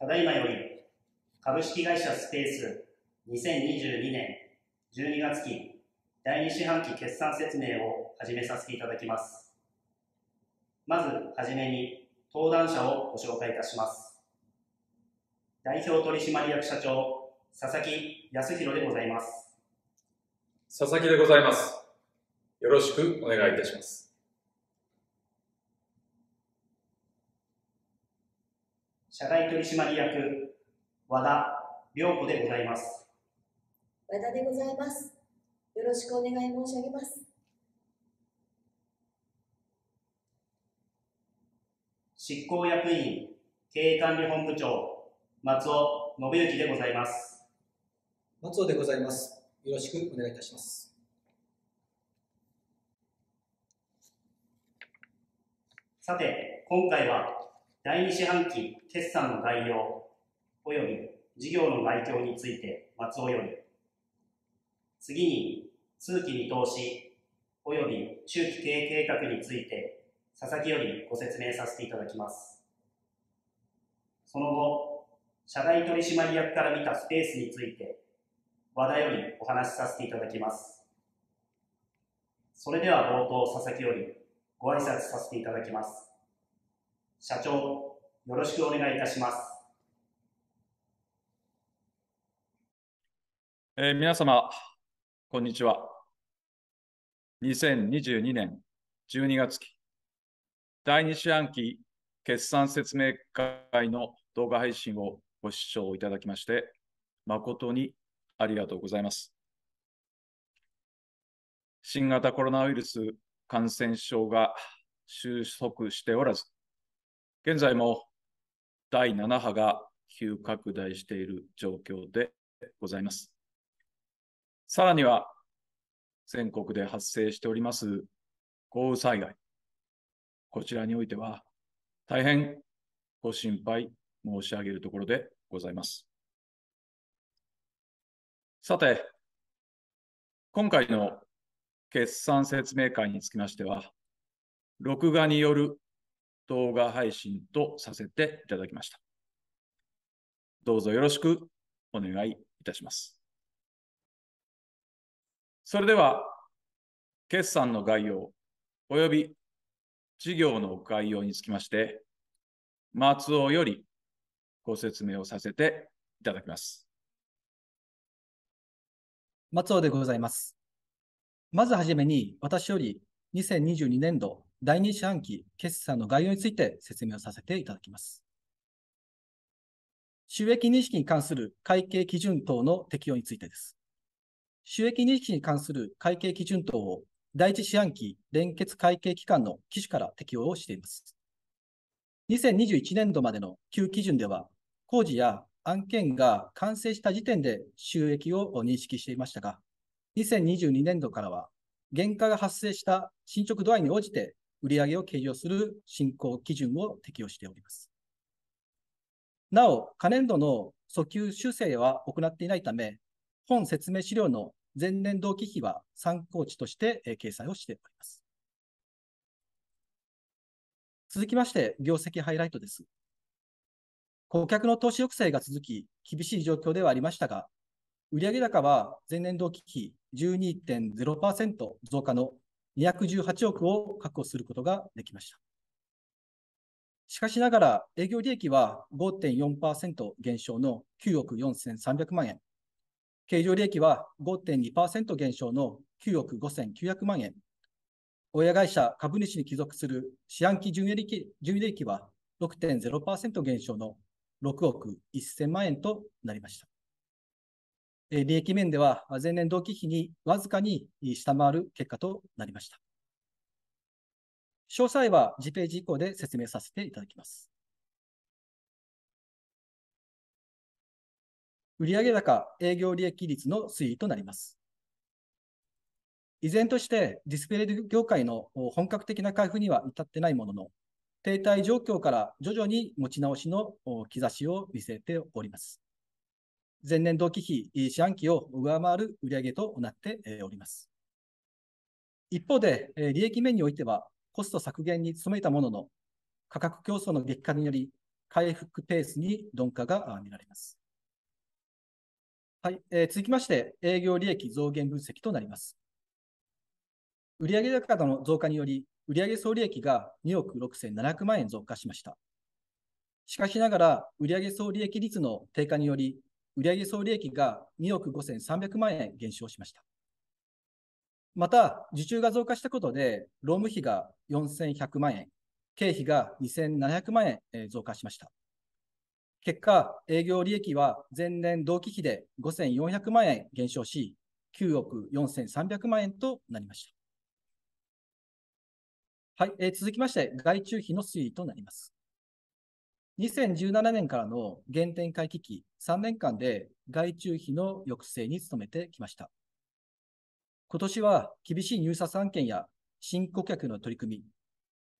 ただいまより、株式会社スペース2022年12月期第2四半期決算説明を始めさせていただきます。まずはじめに登壇者をご紹介いたします。代表取締役社長、佐々木康弘でございます。佐々木でございます。よろしくお願いいたします。社外取締役和田良子でございます和田でございますよろしくお願い申し上げます執行役員経営管理本部長松尾信之でございます松尾でございますよろしくお願いいたしますさて、今回は第2四半期決算の概要及び事業の概況について松尾より、次に通期見通し及び中期経営計画について佐々木よりご説明させていただきます。その後、社外取締役から見たスペースについて和田よりお話しさせていただきます。それでは冒頭佐々木よりご挨拶させていただきます。社長、よろしくお願いいたします。えー、皆様、こんにちは。2022年12月期、第2四半期決算説明会の動画配信をご視聴いただきまして、誠にありがとうございます。新型コロナウイルス感染症が収束しておらず、現在も第7波が急拡大している状況でございます。さらには、全国で発生しております豪雨災害、こちらにおいては、大変ご心配申し上げるところでございます。さて、今回の決算説明会につきましては、録画による動画配信とさせていただきました。どうぞよろしくお願いいたします。それでは、決算の概要及び事業の概要につきまして、松尾よりご説明をさせていただきます。松尾でございます。まずはじめに、私より2022年度第二四半期決算の概要について説明をさせていただきます。収益認識に関する会計基準等の適用についてです。収益認識に関する会計基準等を第一四半期連結会計期間の機種から適用をしています。2021年度までの旧基準では、工事や案件が完成した時点で収益を認識していましたが、2022年度からは、原価が発生した進捗度合いに応じて売上を計上する進行基準を適用しております。なお、可年度の訴求修正は行っていないため、本説明資料の前年同期比は参考値として掲載をしております。続きまして、業績ハイライトです。顧客の投資抑制が続き、厳しい状況ではありましたが、売上高は前年同期比12.0%増加の218億を確保することができました。しかしながら、営業利益は5.4%減少の9億4300万円、経常利益は5.2%減少の9億5900万円、親会社株主に帰属する四半期純利益純利益は6.0%減少の6億1000万円となりました。利益面では前年同期比にわずかに下回る結果となりました。詳細は次ページ以降で説明させていただきます。売上高営業利益率の推移となります。依然としてディスプレイ業界の本格的な回復には至ってないものの、停滞状況から徐々に持ち直しの兆しを見せております。前年同期比四半期を上回る売上となっております。一方で、利益面においては、コスト削減に努めたものの、価格競争の激化により、回復ペースに鈍化が見られます。はい、えー、続きまして、営業利益増減分析となります。売上高の増加により、売上総利益が2億6700万円増加しました。しかしながら、売上総利益率の低下により、売上総利益が2億5300万円減少しました。また、受注が増加したことで、労務費が4100万円、経費が2700万円増加しました。結果、営業利益は前年同期比で5400万円減少し、9億4300万円となりました。はい、えー、続きまして、外注費の推移となります。2017年からの原点回帰期3年間で外注費の抑制に努めてきました。今年は厳しい入札案件や新顧客の取り組み、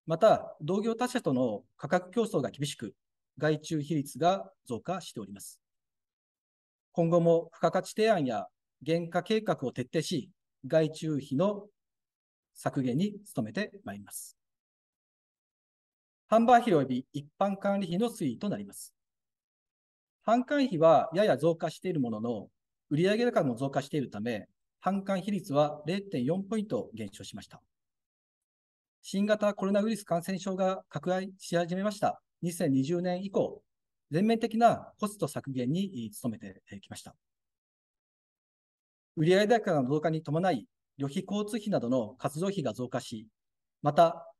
また同業他社との価格競争が厳しく、外注比率が増加しております。今後も付加価値提案や原価計画を徹底し、外注費の削減に努めてまいります。販売費及び一般管理費の推移となります。販管費はやや増加しているものの、売上高も増加しているため、販管比率は0.4ポイント減少しました。新型コロナウイルス感染症が拡大し始めました2020年以降、全面的なコスト削減に努めてきました。売上高の増加に伴い、旅費交通費などの活動費が増加し、また、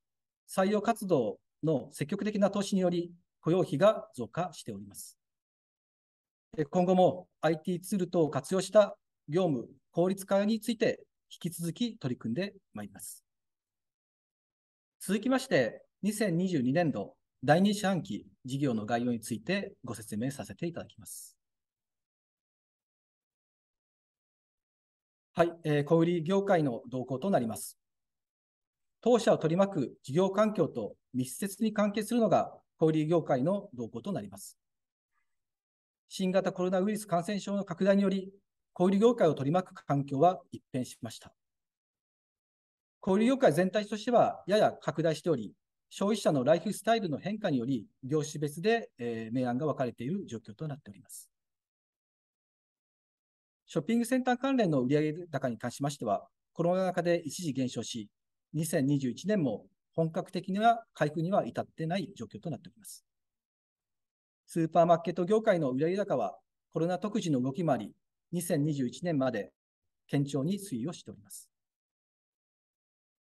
採用活動の積極的な投資により雇用費が増加しております。今後も IT ツール等を活用した業務効率化について引き続き取り組んでまいります。続きまして、2022年度第2四半期事業の概要についてご説明させていただきます。はい、えー、小売業界の動向となります。当社を取り巻く事業環境と密接に関係するのが小売業界の動向となります。新型コロナウイルス感染症の拡大により、小売業界を取り巻く環境は一変しました。小売業界全体としてはやや拡大しており、消費者のライフスタイルの変化により、業種別で、えー、明暗が分かれている状況となっております。ショッピングセンター関連の売上高に関しましては、コロナ禍で一時減少し、2021年も本格的な回復には至ってない状況となっております。スーパーマーケット業界の売上高はコロナ特需の動きもあり、2021年まで堅調に推移をしております。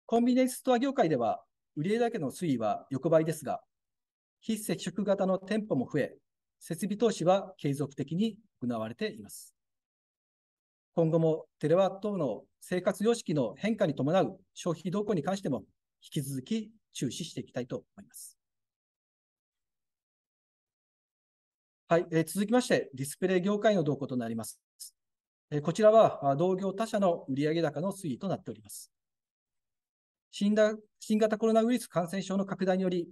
コンビニエンスストア業界では、売上高の推移は横ばいですが、非接触型の店舗も増え、設備投資は継続的に行われています。今後もテレワーク等の生活様式の変化に伴う消費動向に関しても、引き続き注視していきたいと思います。はい、えー、続きまして、ディスプレイ業界の動向となります。えー、こちらは、同業他社の売上高の推移となっております。新新型コロナウイルス感染症の拡大により、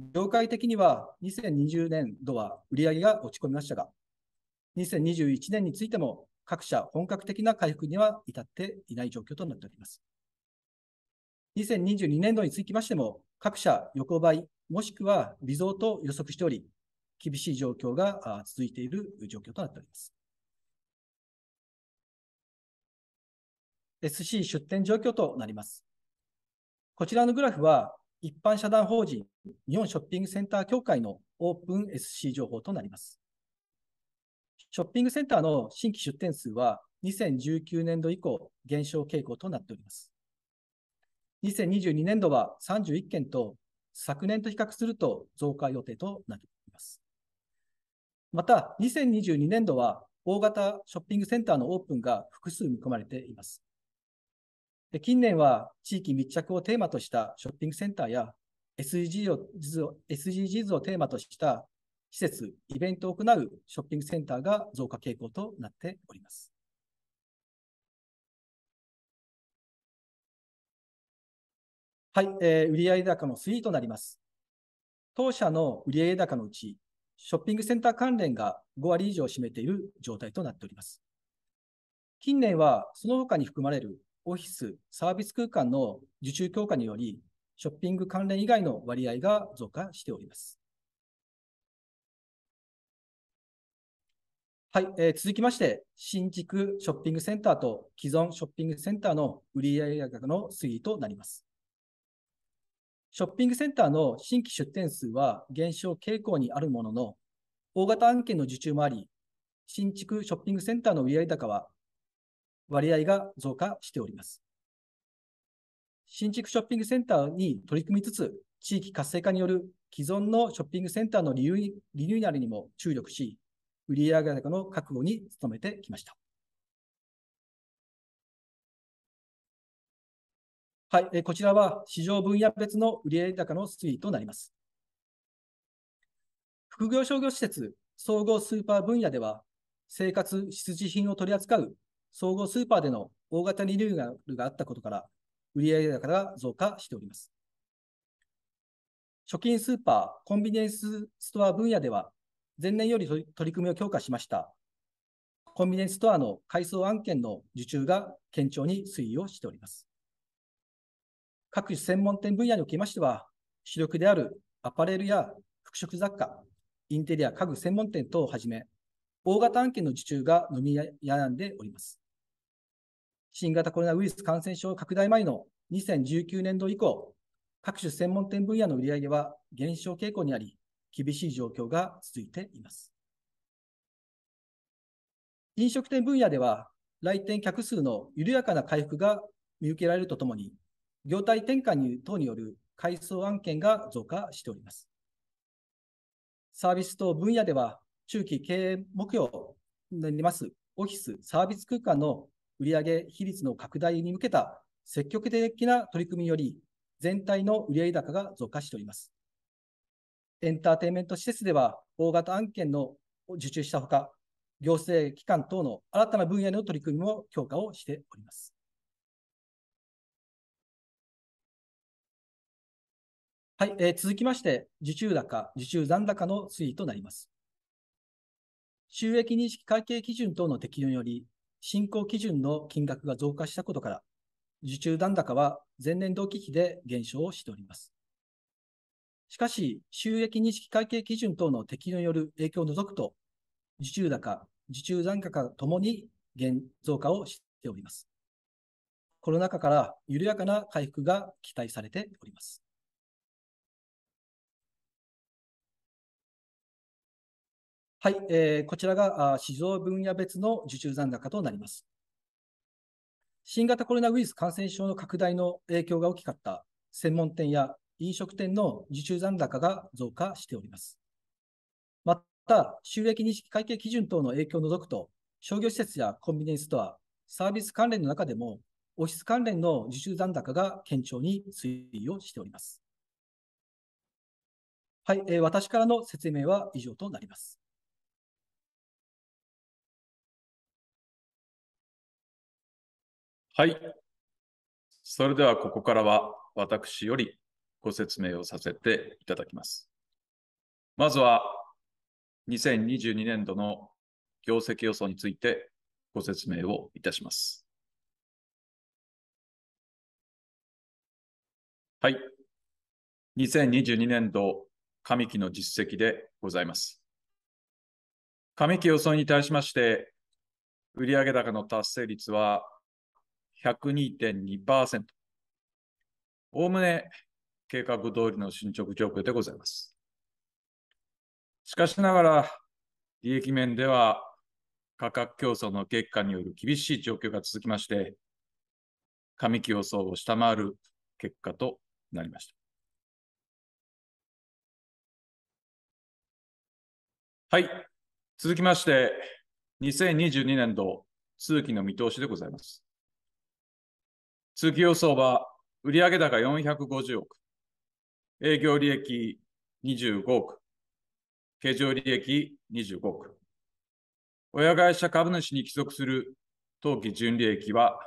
業界的には2020年度は売上が落ち込みましたが、2021年についても各社本格的な回復には至っていない状況となっております。2022年度につきましても、各社横ばい、もしくは微増と予測しており、厳しい状況が続いている状況となっております。SC 出店状況となります。こちらのグラフは、一般社団法人日本ショッピングセンター協会のオープン SC 情報となります。ショッピングセンターの新規出店数は2019年度以降減少傾向となっております。2022年度は31件と昨年と比較すると増加予定となっています。また、2022年度は大型ショッピングセンターのオープンが複数見込まれています。で近年は地域密着をテーマとしたショッピングセンターや SDGs を SDGs をテーマとした施設、イベントを行うショッピングセンターが増加傾向となっております。はい、えー、売上高の推移となります。当社の売上高のうち、ショッピングセンター関連が5割以上を占めている状態となっております。近年はその他に含まれるオフィス、サービス空間の受注強化により、ショッピング関連以外の割合が増加しております。はい、えー、続きまして、新築ショッピングセンターと既存ショッピングセンターの売上額の推移となります。ショッピングセンターの新規出店数は減少傾向にあるものの、大型案件の受注もあり、新築ショッピングセンターの売上高は割合が増加しております。新築ショッピングセンターに取り組みつつ、地域活性化による既存のショッピングセンターのリニューアルにも注力し、売上高の確保に努めてきました。はい、こちらは市場分野別の売上高の推移となります。副業商業施設総合スーパー分野では、生活必需品を取り扱う総合スーパーでの大型リニューアルがあったことから、売上高が増加しております。貯金スーパー、コンビニエンスストア分野では、前年より取り組みを強化しました。コンビニエンスストアの改装案件の受注が堅調に推移をしております。各種専門店分野におきましては、主力であるアパレルや服飾雑貨、インテリア家具専門店等をはじめ、大型案件の受注が伸び悩んでおります。新型コロナウイルス感染症拡大前の2019年度以降、各種専門店分野の売り上げは減少傾向にあり、厳しい状況が続いています。飲食店分野では、来店客数の緩やかな回復が見受けられるとともに、業態転換等による改装案件が増加しております。サービス等分野では、中期経営目標になりますオフィス・サービス空間の売上比率の拡大に向けた積極的な取り組みにより、全体の売上高が増加しております。エンターテインメント施設では大型案件の受注したほか、行政機関等の新たな分野の取り組みも強化をしております。はい、えー、続きまして、受注高、受注残高の推移となります。収益認識会計基準等の適用により、進行基準の金額が増加したことから、受注残高は前年同期比で減少をしております。しかし、収益認識会計基準等の適用による影響を除くと、受注高、受注残高ともに減増加をしております。コロナ禍から緩やかな回復が期待されております。はい、えー、こちらが市場分野別の受注残高となります。新型コロナウイルス感染症の拡大の影響が大きかった専門店や飲食店の受注残高が増加しております。また、収益認識会計基準等の影響を除くと、商業施設やコンビニエンスストア、サービス関連の中でも、オフィス関連の受注残高が堅調に推移をしております。はい、えー、私からの説明は以上となります。はい。それではここからは私よりご説明をさせていただきます。まずは、2022年度の業績予想についてご説明をいたします。はい。2022年度上期の実績でございます。上期予想に対しまして、売上高の達成率は102.2%。おおむね計画通りの進捗状況でございます。しかしながら、利益面では価格競争の結果による厳しい状況が続きまして、上期予想を下回る結果となりました。はい。続きまして、2022年度通期の見通しでございます。通期予想は、売上高450億、営業利益25億、経常利益25億。親会社株主に帰属する当期純利益は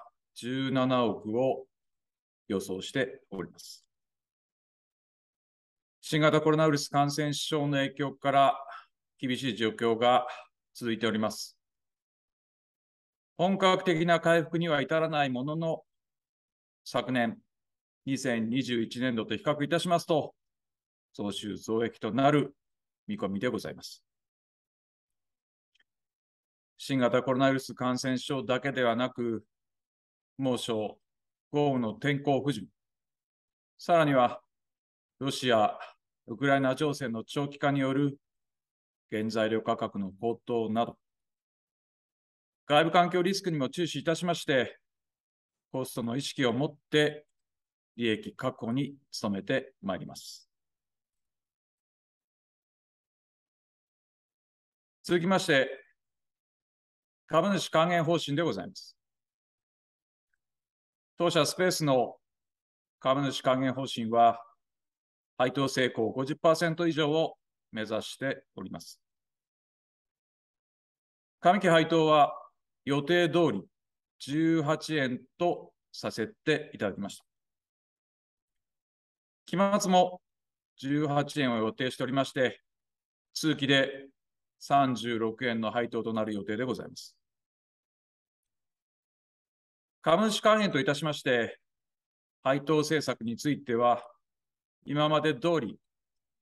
17億を予想しております。新型コロナウイルス感染症の影響から厳しい状況が続いております。本格的な回復には至らないものの、昨年、2021年度と比較いたしますと、増収増益となる見込みでございます。新型コロナウイルス感染症だけではなく、猛暑、豪雨の天候不順、さらにはロシア、ウクライナ情勢の長期化による原材料価格の高騰など、外部環境リスクにも注視いたしまして、コストの意識を持って利益確保に努めてまいります。続きまして、株主還元方針でございます。当社スペースの株主還元方針は、配当成功50%以上を目指しております。上期配当は予定通り18円とさせていただきました。期末も18円を予定しておりまして、通期で36円の配当となる予定でございます。株主還元といたしまして、配当政策については、今まで通り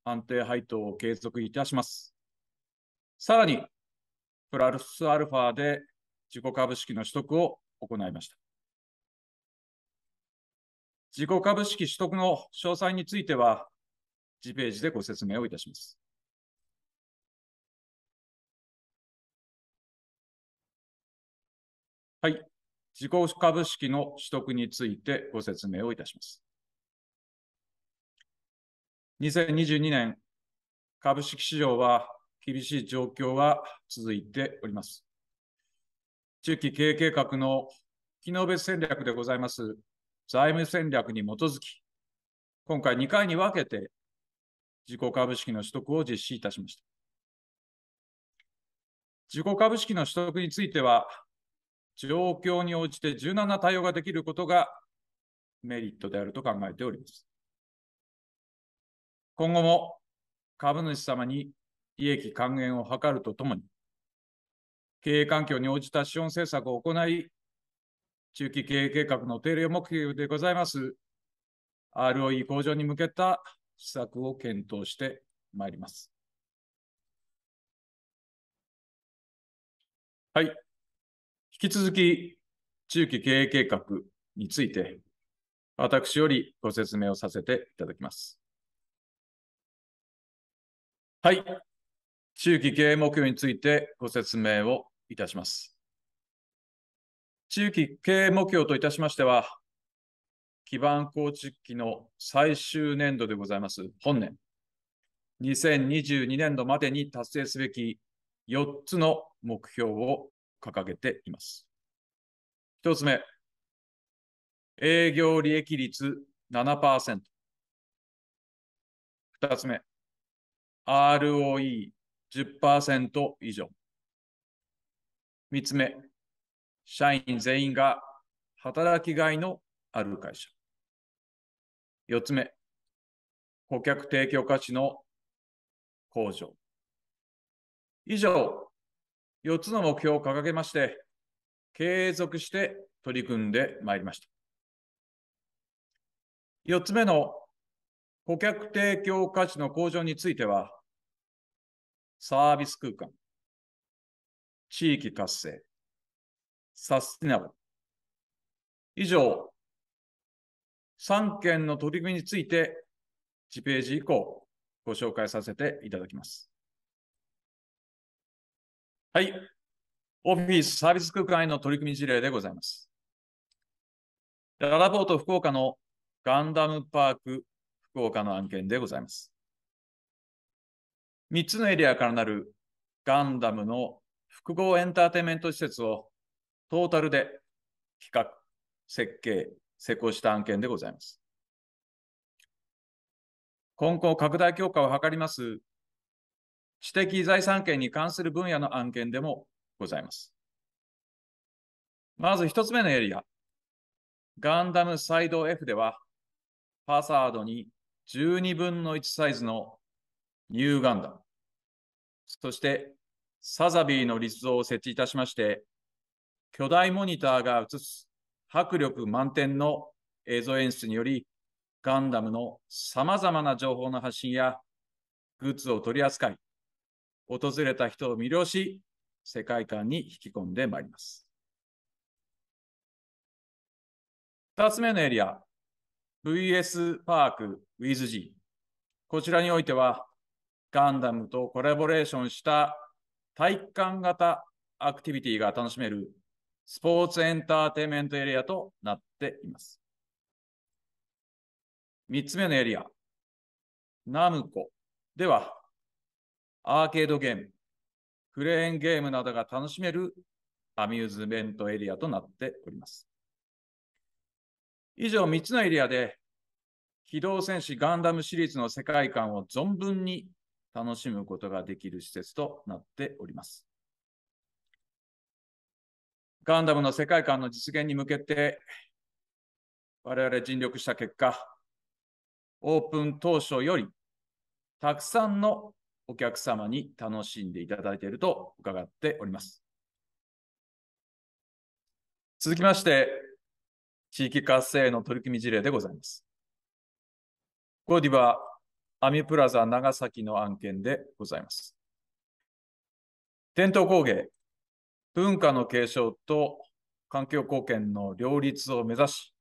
安定配当を継続いたします。さらに、プラスアルファで自己株式の取得を行いました。自己株式取得の詳細については、次ページでご説明をいたします。はい。自己株式の取得についてご説明をいたします。2022年、株式市場は厳しい状況は続いております。中期経営計画の機能別戦略でございます財務戦略に基づき、今回2回に分けて自己株式の取得を実施いたしました。自己株式の取得については、状況に応じて柔軟な対応ができることがメリットであると考えております。今後も株主様に利益還元を図るとともに、経営環境に応じた資本政策を行い、中期経営計画の定量目標でございます ROE 向上に向けた施策を検討してまいります。はい。引き続き、中期経営計画について、私よりご説明をさせていただきます。はい。中期経営目標についてご説明をいたします。地域経営目標といたしましては、基盤構築期の最終年度でございます、本年、2022年度までに達成すべき4つの目標を掲げています。1つ目、営業利益率7%。2つ目、ROE10% 以上。3つ目、社員全員が働きがいのある会社。4つ目、顧客提供価値の向上。以上、4つの目標を掲げまして、継続して取り組んでまいりました。4つ目の顧客提供価値の向上については、サービス空間、地域活性、サスティナブル。以上、3件の取り組みについて、1ページ以降、ご紹介させていただきます。はい。オフィスサービス空間への取り組み事例でございます。ララポート福岡のガンダムパーク福岡の案件でございます。3つのエリアからなるガンダムの複合エンターテインメント施設をトータルで企画、設計、施工した案件でございます。今後、拡大強化を図ります知的財産権に関する分野の案件でもございます。まず1つ目のエリア、ガンダムサイド F では、ファサードに12分の1サイズのニューガンダム、そしてサザビーの立像を設置いたしまして、巨大モニターが映す迫力満点の映像演出により、ガンダムの様々な情報の発信やグッズを取り扱い、訪れた人を魅了し、世界観に引き込んでまいります。2つ目のエリア、VS パーク WithG。こちらにおいては、ガンダムとコラボレーションした体感型アクティビティが楽しめるスポーツエンターテイメントエリアとなっています。3つ目のエリア、ナムコでは、アーケードゲーム、クレーンゲームなどが楽しめるアミューズメントエリアとなっております。以上3つのエリアで、機動戦士ガンダムシリーズの世界観を存分に楽しむことができる施設となっております。ガンダムの世界観の実現に向けて、我々尽力した結果、オープン当初より、たくさんのお客様に楽しんでいただいていると伺っております。続きまして、地域活性の取り組み事例でございます。ゴーディはアミプラザ長崎の案件でございます。伝統工芸、文化の継承と環境貢献の両立を目指し、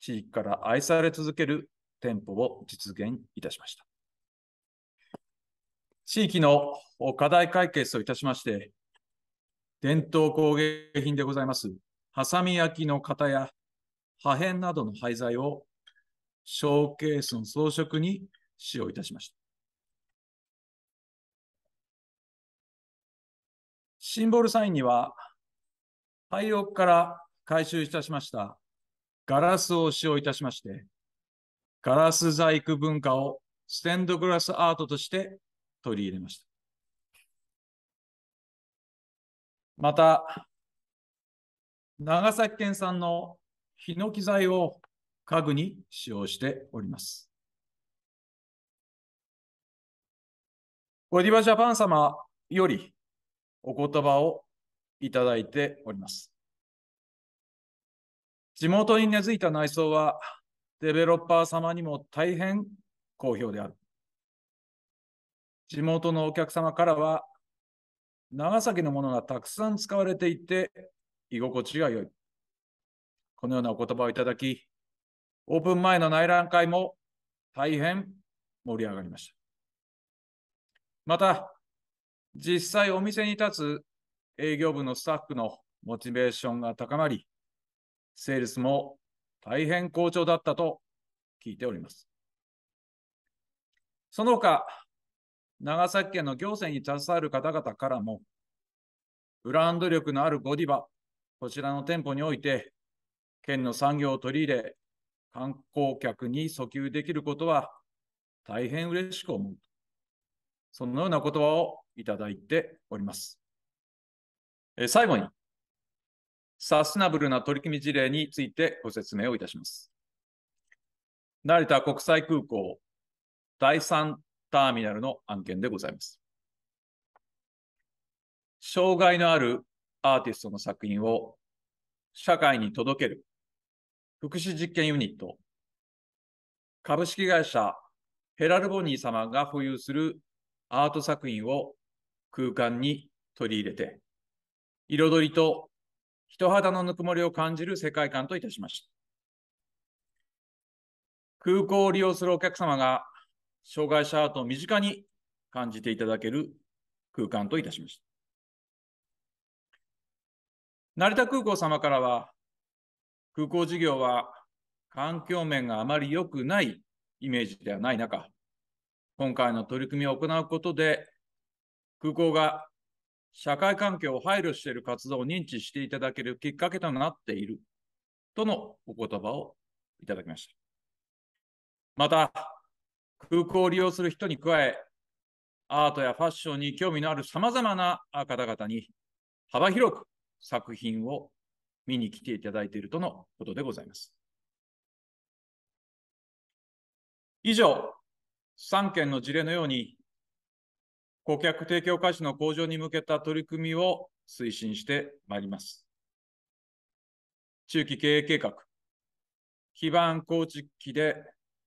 地域から愛され続ける店舗を実現いたしました。地域の課題解決といたしまして、伝統工芸品でございます、ハサミ焼きの型や破片などの廃材をショーケースの装飾に使用いたしました。シンボルサインには、廃屋から回収いたしましたガラスを使用いたしまして、ガラス細工文化をステンドグラスアートとして取り入れました。また、長崎県産のヒノキ材を家具に使用しております。ゴディバジャパン様より、お言葉をいただいております。地元に根付いた内装は、デベロッパー様にも大変好評である。地元のお客様からは、長崎のものがたくさん使われていて、居心地が良い。このようなお言葉をいただき、オープン前の内覧会も大変盛り上がりました。また、実際お店に立つ営業部のスタッフのモチベーションが高まり、セールスも大変好調だったと聞いております。その他、長崎県の行政に携わる方々からも、ブランド力のあるゴディバ、こちらの店舗において、県の産業を取り入れ、観光客に訴求できることは大変嬉しく思う。そのような言葉をいただいております。最後に、サステナブルな取り組み事例についてご説明をいたします。成田国際空港第3ターミナルの案件でございます。障害のあるアーティストの作品を社会に届ける福祉実験ユニット、株式会社ヘラルボニー様が保有するアート作品を空間に取り入れて、彩りと人肌のぬくもりを感じる世界観といたしました。空港を利用するお客様が障害者アートを身近に感じていただける空間といたしました。成田空港様からは、空港事業は環境面があまり良くないイメージではない中、今回の取り組みを行うことで、空港が社会環境を配慮している活動を認知していただけるきっかけとなっているとのお言葉をいただきました。また、空港を利用する人に加え、アートやファッションに興味のあるさまざまな方々に幅広く作品を見に来ていただいているとのことでございます。以上、3件の事例のように、顧客提供価値の向上に向けた取り組みを推進してまいります。中期経営計画、基盤構築期で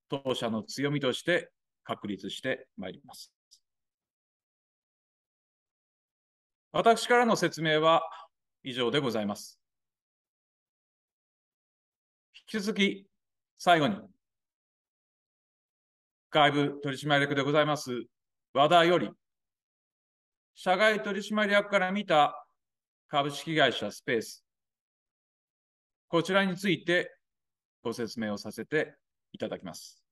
当社の強みとして確立してまいります。私からの説明は以上でございます。引き続き、最後に、外部取締役でございます和田より社外取締役から見た株式会社スペース、こちらについてご説明をさせていただきます。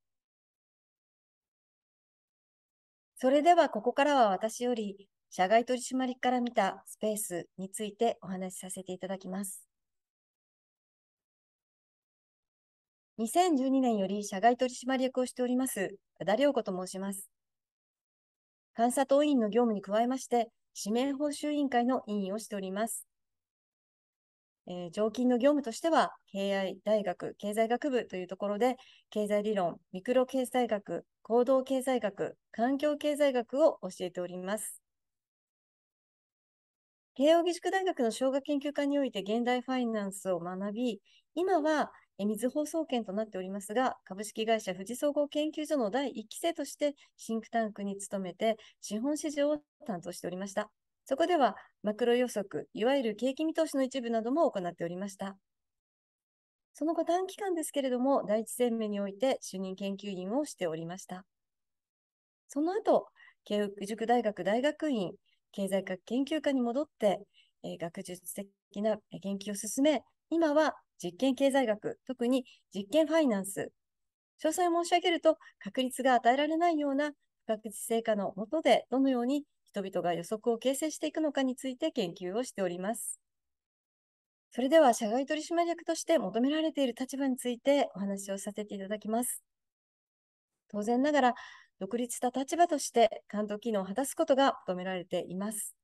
それではここからは私より社外取締役から見たスペースについてお話しさせていただきます。2012年より社外取締役をしております、和田良子と申します。監査党委員の業務に加えまして、指名報酬委員会の委員をしております。えー、常勤の業務としては、敬愛大学経済学部というところで、経済理論、ミクロ経済学、行動経済学、環境経済学を教えております。慶應義塾大学の商学研究科において現代ファイナンスを学び、今は水放送券となっておりますが、株式会社富士総合研究所の第1期生としてシンクタンクに勤めて、資本市場を担当しておりました。そこでは、マクロ予測、いわゆる景気見通しの一部なども行っておりました。その後短期間ですけれども、第一生命において主任研究員をしておりました。その後、慶應塾大学大学院経済学研究科に戻って、えー、学術的な研究を進め、今は実験経済学、特に実験ファイナンス。詳細を申し上げると、確率が与えられないような不確実性化の下で、どのように人々が予測を形成していくのかについて研究をしております。それでは、社外取締役として求められている立場についてお話をさせていただきます。当然ながら、独立した立場として監督機能を果たすことが求められています。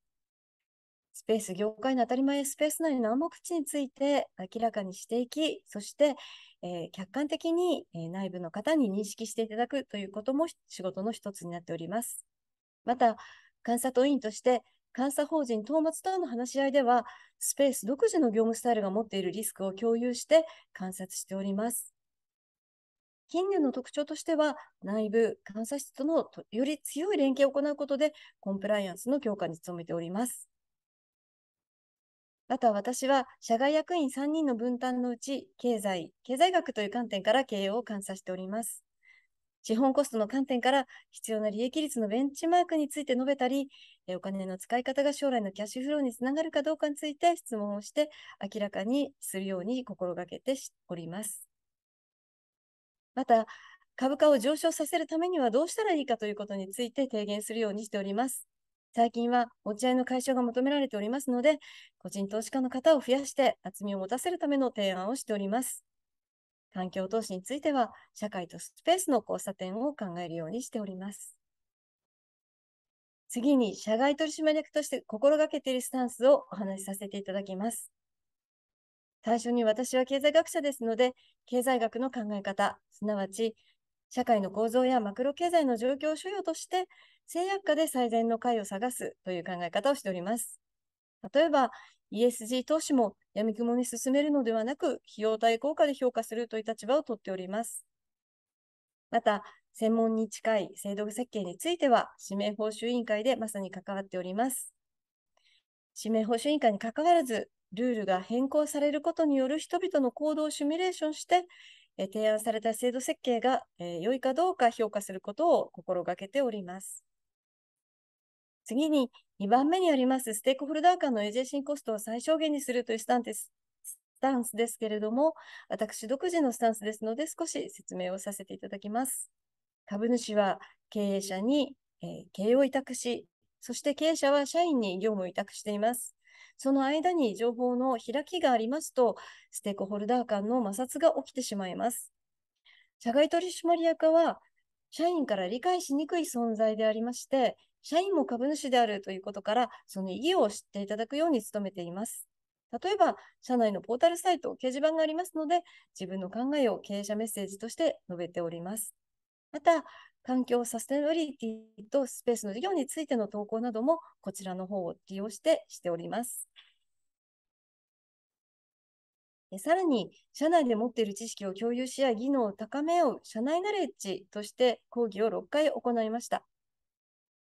スペース、業界の当たり前スペース内の暗黙地について明らかにしていき、そして、えー、客観的に、えー、内部の方に認識していただくということも仕事の一つになっております。また、監査党委員として、監査法人東松との話し合いでは、スペース独自の業務スタイルが持っているリスクを共有して観察しております。近年の特徴としては、内部監査室とのより強い連携を行うことで、コンプライアンスの強化に努めております。あとは私は社外役員3人の分担のうち、経済、経済学という観点から経営を監査しております。資本コストの観点から必要な利益率のベンチマークについて述べたり、お金の使い方が将来のキャッシュフローにつながるかどうかについて質問をして明らかにするように心がけております。また、株価を上昇させるためにはどうしたらいいかということについて提言するようにしております。最近は落ち合いの解消が求められておりますので、個人投資家の方を増やして厚みを持たせるための提案をしております。環境投資については、社会とスペースの交差点を考えるようにしております。次に、社外取締役として心がけているスタンスをお話しさせていただきます。最初に私は経済学者ですので、経済学の考え方、すなわち社会の構造やマクロ経済の状況を主要として、制約下で最善の解を探すという考え方をしております。例えば、ESG 投資も闇雲に進めるのではなく、費用対効果で評価するという立場をとっております。また、専門に近い制度設計については、指名報酬委員会でまさに関わっております。指名報酬委員会に関わらず、ルールが変更されることによる人々の行動をシミュレーションして、え提案された制度設計が、え良いかどうか評価することを心がけております。次に、2番目にありますステークホルダー間のエージェンシーコストを最小限にするというスタンスタンスですけれども、私独自のスタンスですので少し説明をさせていただきます。株主は経営者に、え経営を委託し、そして経営者は社員に業務を委託しています。その間に情報の開きがありますと、ステークホルダー間の摩擦が起きてしまいます。社外取締役は、社員から理解しにくい存在でありまして、社員も株主であるということから、その意義を知っていただくように努めています。例えば、社内のポータルサイト、掲示板がありますので、自分の考えを経営者メッセージとして述べております。また、環境サステナビリティとスペースの事業についての投稿などもこちらの方を利用してしております。さらに、社内で持っている知識を共有し合い、技能を高め合う社内ナレッジとして講義を6回行いました。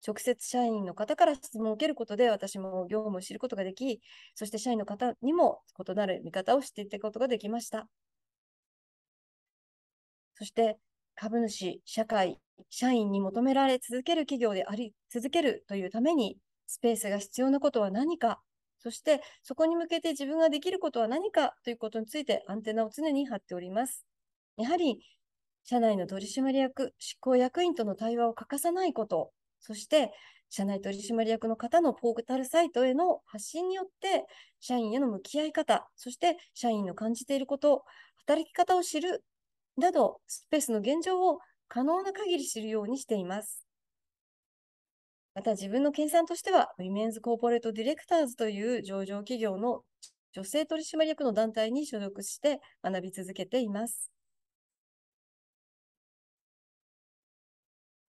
直接社員の方から質問を受けることで、私も業務を知ることができ、そして社員の方にも異なる見方を知っていったことができました。そして、株主、社会、社員に求められ続ける企業であり続けるというために、スペースが必要なことは何か、そしてそこに向けて自分ができることは何かということについてアンテナを常に張っております。やはり、社内の取締役、執行役員との対話を欠かさないこと、そして社内取締役の方のポータルサイトへの発信によって、社員への向き合い方、そして社員の感じていること、働き方を知るなど、スペースの現状を可能な限り知るようにしています。また自分の研鑽としては、ウィメンズコーポレートディレクターズという上場企業の女性取締役の団体に所属して学び続けています。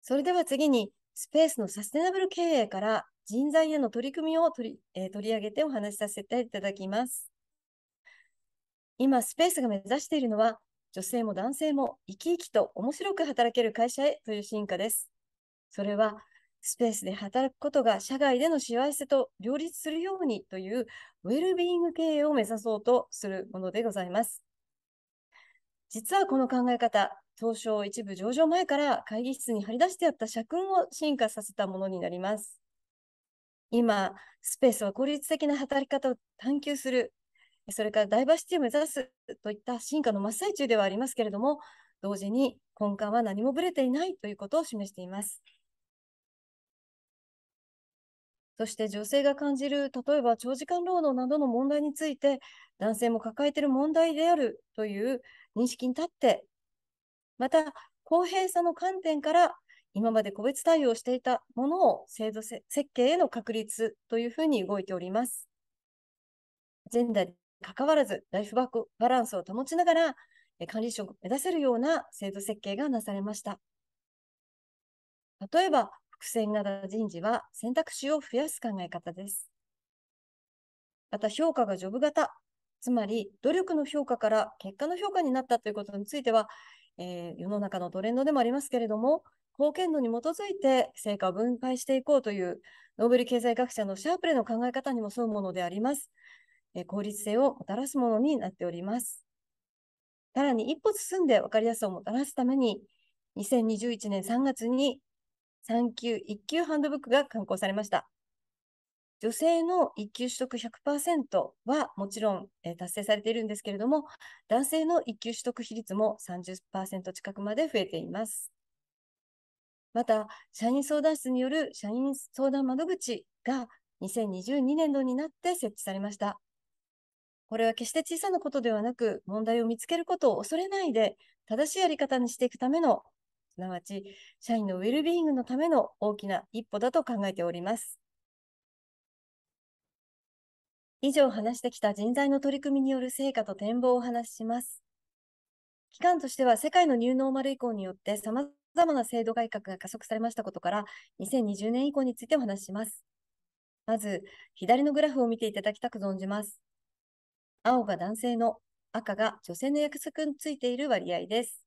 それでは次に、スペースのサステナブル経営から人材への取り組みを取り,、えー、取り上げてお話しさせていただきます。今、スペースが目指しているのは、女性も男性も生き生きと面白く働ける会社へという進化です。それは、スペースで働くことが社外での幸せと両立するようにというウェルビーイング経営を目指そうとするものでございます。実はこの考え方、東証一部上場前から会議室に張り出してあった社訓を進化させたものになります。今、スペースは効率的な働き方を探求するそれからダイバーシティを目指すといった進化の真っ最中ではありますけれども、同時に根幹は何もぶれていないということを示しています。そして女性が感じる、例えば長時間労働などの問題について、男性も抱えている問題であるという認識に立って、また公平さの観点から、今まで個別対応していたものを制度設計への確立というふうに動いております。ジェンダー関わらず、ライフワークバランスを保ちながら、管理職を目指せるような制度設計がなされました。例えば、伏線型人事は選択肢を増やす考え方です。また、評価がジョブ型、つまり努力の評価から結果の評価になったということについては、えー、世の中のトレンドでもありますけれども、貢献度に基づいて成果を分配していこうというノーベル経済学者のシャープレの考え方にも沿うものであります。効率性をもたらすものになっております。さらに一歩進んで分かりやすさをもたらすために、2021年3月に産休1級ハンドブックが刊行されました。女性の1級取得100%はもちろん、えー、達成されているんですけれども、男性の1級取得比率も30%近くまで増えています。また、社員相談室による社員相談窓口が2022年度になって設置されました。これは決して小さなことではなく、問題を見つけることを恐れないで、正しいやり方にしていくための、すなわち社員のウェルビーイングのための大きな一歩だと考えております。以上話してきた人材の取り組みによる成果と展望をお話しします。期間としては世界のニューノーマル以降によって様々な制度改革が加速されましたことから、2020年以降についてお話しします。まず、左のグラフを見ていただきたく存じます。青が男性の、赤が女性の役職についている割合です。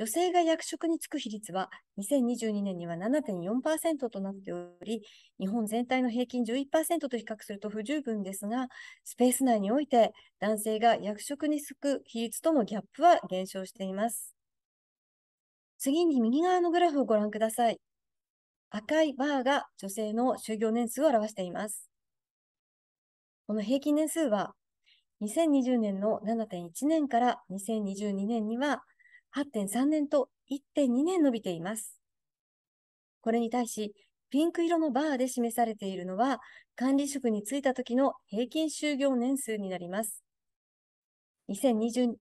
女性が役職に就く比率は2022年には7.4%となっており、日本全体の平均11%と比較すると不十分ですが、スペース内において男性が役職に就く比率とのギャップは減少しています。次に右側のグラフをご覧ください。赤いバーが女性の就業年数を表しています。この平均年数は2020年の7.1年から2022年には8.3年と1.2年伸びています。これに対し、ピンク色のバーで示されているのは、管理職に就いた時の平均就業年数になります。2020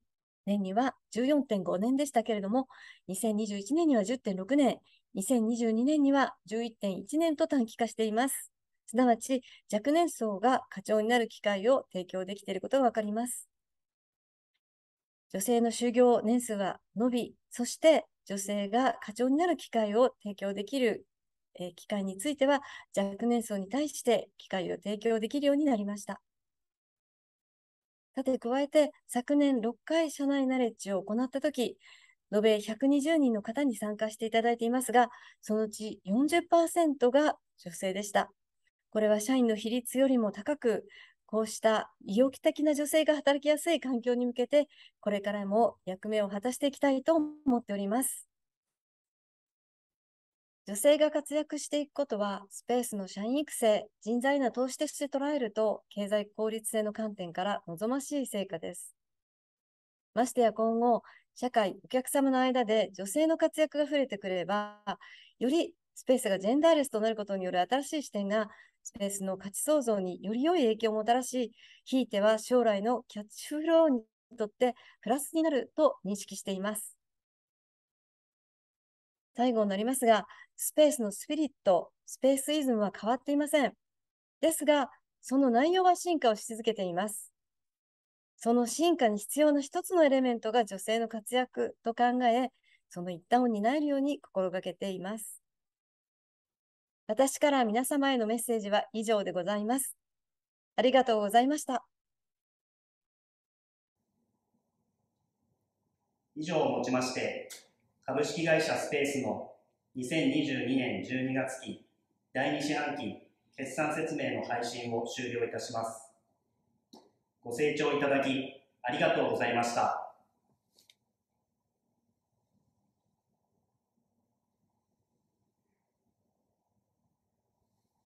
年には14.5年でしたけれども、2021年には10.6年、2022年には11.1年と短期化しています。すなわち若年層が課長になる機会を提供できていることがわかります。女性の就業年数は伸び、そして女性が課長になる機会を提供できる、え機会については若年層に対して機会を提供できるようになりました。さて、加えて昨年6回社内ナレッジを行ったとき、延べ120人の方に参加していただいていますが、そのうち40%が女性でした。これは社員の比率よりも高く、こうした意欲的な女性が働きやすい環境に向けて、これからも役目を果たしていきたいと思っております。女性が活躍していくことは、スペースの社員育成、人材な投資として捉えると、経済効率性の観点から望ましい成果です。ましてや今後、社会、お客様の間で女性の活躍が増えてくれば、よりスペースがジェンダーレスとなることによる新しい視点が、スペースの価値創造により良い影響をもたらし、ひいては将来のキャッチフローにとってプラスになると認識しています。最後になりますが、スペースのスピリット、スペースイズムは変わっていません。ですが、その内容は進化をし続けています。その進化に必要な一つのエレメントが女性の活躍と考え、その一端を担えるように心がけています。私から皆様へのメッセージは以上でございます。ありがとうございました。以上をもちまして、株式会社スペースの2022年12月期第2四半期決算説明の配信を終了いたします。ご清聴いただきありがとうございました。